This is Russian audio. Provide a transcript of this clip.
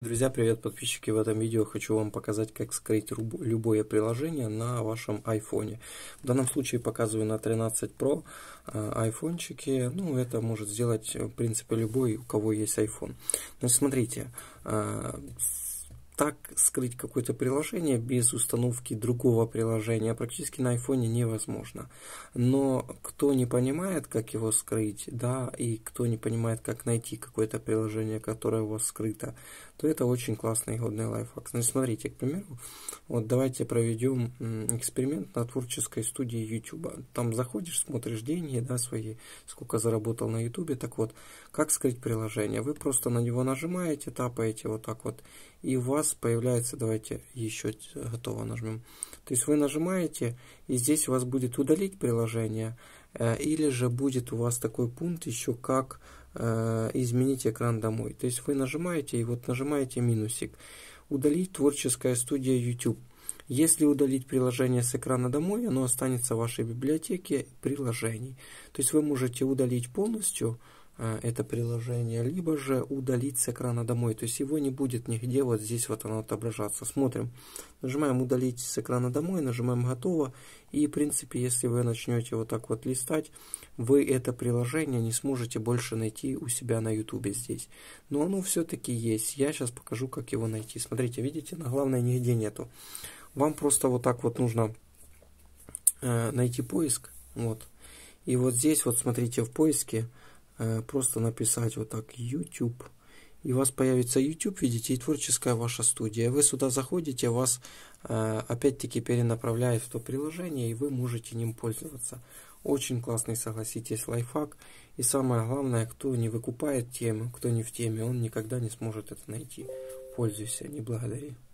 Друзья, привет подписчики! В этом видео хочу вам показать, как скрыть любое приложение на вашем айфоне. В данном случае показываю на 13 Pro а, айфончики. Ну, это может сделать, в принципе, любой, у кого есть iPhone. Значит, ну, смотрите, а, так скрыть какое-то приложение без установки другого приложения практически на айфоне невозможно. Но кто не понимает, как его скрыть, да, и кто не понимает, как найти какое-то приложение, которое у вас скрыто, то это очень классный и годный лайфхак. Значит, ну смотрите, к примеру, вот давайте проведем эксперимент на творческой студии YouTube. Там заходишь, смотришь деньги, да, свои, сколько заработал на YouTube. Так вот, как скрыть приложение? Вы просто на него нажимаете, тапаете вот так вот, и у вас появляется, давайте еще готово нажмем. То есть вы нажимаете, и здесь у вас будет удалить приложение, э, или же будет у вас такой пункт еще как э, изменить экран домой. То есть вы нажимаете, и вот нажимаете минусик. Удалить творческая студия YouTube. Если удалить приложение с экрана домой, оно останется в вашей библиотеке приложений. То есть вы можете удалить полностью Э, это приложение, либо же удалить с экрана домой. То есть его не будет нигде вот здесь вот оно отображаться. Смотрим. Нажимаем удалить с экрана домой, нажимаем готово. И в принципе, если вы начнете вот так вот листать, вы это приложение не сможете больше найти у себя на YouTube здесь. Но оно все-таки есть. Я сейчас покажу, как его найти. Смотрите, видите, на главное нигде нету. Вам просто вот так вот нужно э, найти поиск. Вот. И вот здесь вот смотрите в поиске Э, просто написать вот так YouTube. И у вас появится YouTube, видите, и творческая ваша студия. Вы сюда заходите, вас э, опять-таки перенаправляет в то приложение, и вы можете ним пользоваться. Очень классный, согласитесь, лайфхак. И самое главное, кто не выкупает тему, кто не в теме, он никогда не сможет это найти. Пользуйся, не благодари.